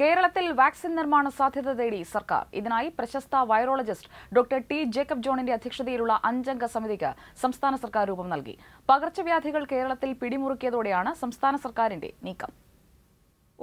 കേരളത്തിൽ വാക്സിൻ നിർമ്മാണ സാധ്യത തേടി സർക്കാർ ഇതിനായി പ്രശസ്ത വൈറോളജിസ്റ്റ് ഡോക്ടർ ടി ജേക്കബ് ജോണിന്റെ അധ്യക്ഷതയിലുള്ള അഞ്ചംഗ സമിതിക്ക് സംസ്ഥാന സർക്കാർ രൂപം നൽകി പകർച്ചവ്യാധികൾ കേരളത്തിൽ പിടിമുറുക്കിയതോടെയാണ് സംസ്ഥാന സർക്കാരിന്റെ നീക്കം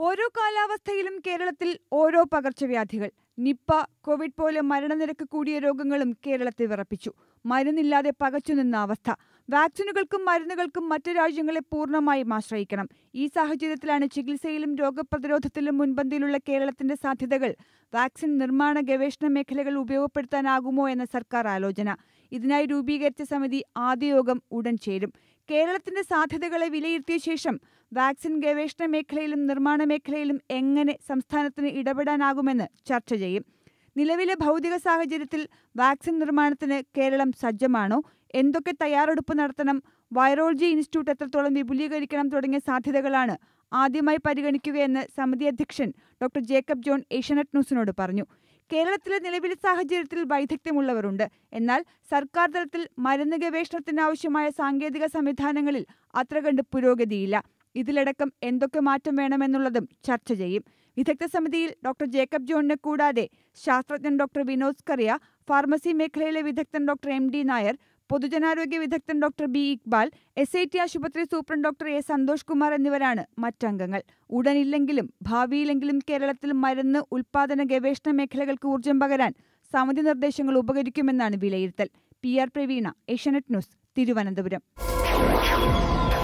ഓരോ കാലാവസ്ഥയിലും കേരളത്തിൽ ഓരോ പകർച്ചവ്യാധികൾ നിപ്പ കോവിഡ് പോലെ മരണനിരക്ക് കൂടിയ രോഗങ്ങളും കേരളത്തെ വിറപ്പിച്ചു മരുന്നില്ലാതെ പകച്ചുനിന്ന അവസ്ഥ വാക്സിനുകൾക്കും മരുന്നുകൾക്കും മറ്റ് രാജ്യങ്ങളെ പൂർണ്ണമായും ആശ്രയിക്കണം ഈ സാഹചര്യത്തിലാണ് ചികിത്സയിലും രോഗപ്രതിരോധത്തിലും മുൻപന്തിയിലുള്ള കേരളത്തിന്റെ സാധ്യതകൾ വാക്സിൻ നിർമ്മാണ ഗവേഷണ മേഖലകൾ ഉപയോഗപ്പെടുത്താനാകുമോ എന്ന സർക്കാർ ആലോചന ഇതിനായി രൂപീകരിച്ച സമിതി ആദ്യയോഗം ഉടൻ ചേരും കേരളത്തിന്റെ സാധ്യതകളെ വിലയിരുത്തിയ ശേഷം വാക്സിൻ ഗവേഷണ മേഖലയിലും നിർമ്മാണ മേഖലയിലും എങ്ങനെ സംസ്ഥാനത്തിന് ഇടപെടാനാകുമെന്ന് ചർച്ച ചെയ്യും നിലവിലെ ഭൗതിക സാഹചര്യത്തിൽ വാക്സിൻ നിർമ്മാണത്തിന് കേരളം സജ്ജമാണോ എന്തൊക്കെ തയ്യാറെടുപ്പ് നടത്തണം വൈറോളജി ഇൻസ്റ്റിറ്റ്യൂട്ട് എത്രത്തോളം വിപുലീകരിക്കണം തുടങ്ങിയ സാധ്യതകളാണ് ആദ്യമായി പരിഗണിക്കുകയെന്ന് സമിതി അധ്യക്ഷൻ ഡോക്ടർ ജേക്കബ് ജോൺ ഏഷ്യനെറ്റ് ന്യൂസിനോട് പറഞ്ഞു കേരളത്തിലെ നിലവിലെ സാഹചര്യത്തിൽ വൈദഗ്ധ്യമുള്ളവരുണ്ട് എന്നാൽ സർക്കാർ തലത്തിൽ മരുന്ന് ഗവേഷണത്തിനാവശ്യമായ സാങ്കേതിക സംവിധാനങ്ങളിൽ അത്ര കണ്ട് പുരോഗതിയില്ല ഇതിലടക്കം എന്തൊക്കെ മാറ്റം വേണമെന്നുള്ളതും ചർച്ച ചെയ്യും വിദഗ്ധ സമിതിയിൽ ഡോക്ടർ ജേക്കബ് ജോണിനെ കൂടാതെ ശാസ്ത്രജ്ഞൻ ഡോക്ടർ വിനോദ് കറിയ ഫാർമസി മേഖലയിലെ വിദഗ്ധൻ ഡോക്ടർ എം ഡി നായർ പൊതുജനാരോഗ്യ വിദഗ്ധൻ doctor B Iqbal S I T ആശുപത്രി superintendent doctor A Santhosh Kumar എന്നിവരാണ് മറ്റംഗങ്ങൾ ഉടനില്ലെങ്കിലും ഭാവിയിലെങ്കിലും കേരളത്തിൽ മരുന്ന് ഉൽപാദന ഗവേഷണ മേഖലകൾക്ക് ഊർജ്ജം പകരാൻ സമിതി നിർദ്ദേശങ്ങൾ ഉപകരിക്കുമെന്നാണ് വിലയിരുത്തൽ P R Praveena Asianet news Thiruvananthapuram